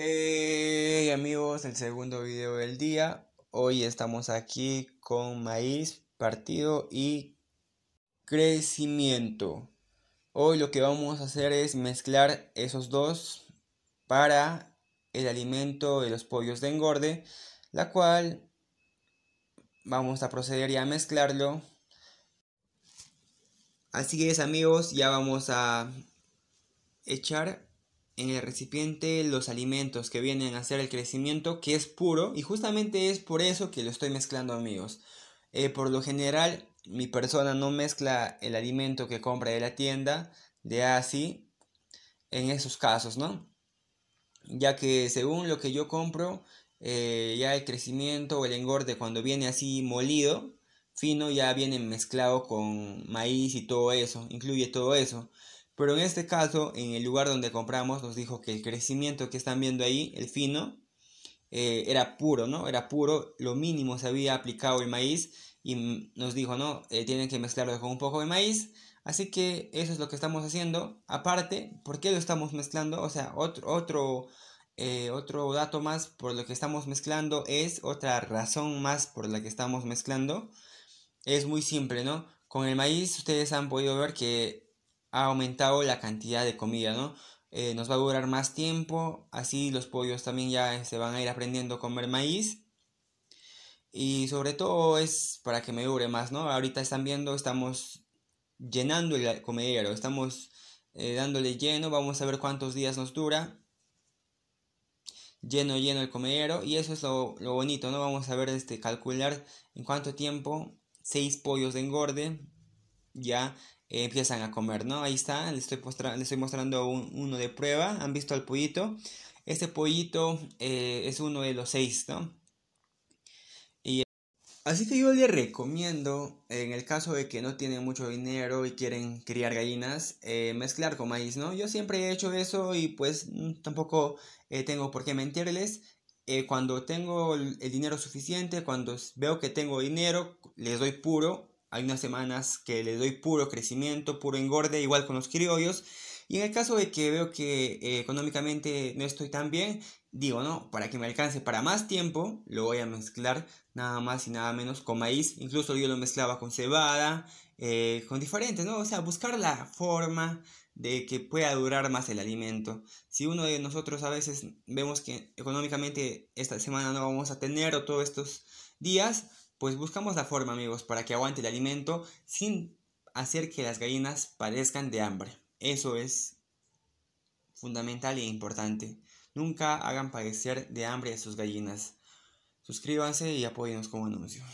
Hey amigos, el segundo video del día. Hoy estamos aquí con maíz, partido y crecimiento. Hoy lo que vamos a hacer es mezclar esos dos para el alimento de los pollos de engorde, la cual vamos a proceder ya a mezclarlo. Así es amigos, ya vamos a echar en el recipiente los alimentos que vienen a hacer el crecimiento que es puro y justamente es por eso que lo estoy mezclando amigos. Eh, por lo general mi persona no mezcla el alimento que compra de la tienda de así en esos casos, ¿no? Ya que según lo que yo compro, eh, ya el crecimiento o el engorde cuando viene así molido, fino, ya viene mezclado con maíz y todo eso, incluye todo eso. Pero en este caso, en el lugar donde compramos, nos dijo que el crecimiento que están viendo ahí, el fino, eh, era puro, ¿no? Era puro, lo mínimo se había aplicado el maíz y nos dijo, ¿no? Eh, tienen que mezclarlo con un poco de maíz. Así que eso es lo que estamos haciendo. Aparte, ¿por qué lo estamos mezclando? O sea, otro, otro, eh, otro dato más por lo que estamos mezclando es otra razón más por la que estamos mezclando. Es muy simple, ¿no? Con el maíz ustedes han podido ver que ha aumentado la cantidad de comida, ¿no? Eh, nos va a durar más tiempo, así los pollos también ya se este, van a ir aprendiendo a comer maíz. Y sobre todo es para que me dure más, ¿no? Ahorita están viendo, estamos llenando el comedero, estamos eh, dándole lleno, vamos a ver cuántos días nos dura. Lleno, lleno el comedero, y eso es lo, bonito, ¿no? Vamos a ver, este, calcular en cuánto tiempo, Seis pollos de engorde, ya empiezan a comer, ¿no? Ahí está, les estoy, estoy mostrando uno de prueba, han visto al pollito. Este pollito eh, es uno de los seis, ¿no? Y, así que yo les recomiendo, en el caso de que no tienen mucho dinero y quieren criar gallinas, eh, mezclar con maíz, ¿no? Yo siempre he hecho eso y pues mm, tampoco eh, tengo por qué mentirles. cuando tengo el dinero suficiente, cuando veo que tengo dinero, les doy puro hay unas semanas que le doy puro crecimiento, puro engorde, igual con los criollos. Y en el caso de que veo que eh, económicamente no estoy tan bien, digo, ¿no? Para que me alcance para más tiempo, lo voy a mezclar nada más y nada menos con maíz. Incluso yo lo mezclaba con cebada, eh, con diferentes, ¿no? O sea, buscar la forma de que pueda durar más el alimento. Si uno de nosotros a veces vemos que económicamente esta semana no vamos a tener o todos estos días, pues buscamos la forma, amigos, para que aguante el alimento sin hacer que las gallinas padezcan de hambre. Eso es fundamental e importante. Nunca hagan padecer de hambre a sus gallinas. Suscríbanse y apóyenos como anuncio.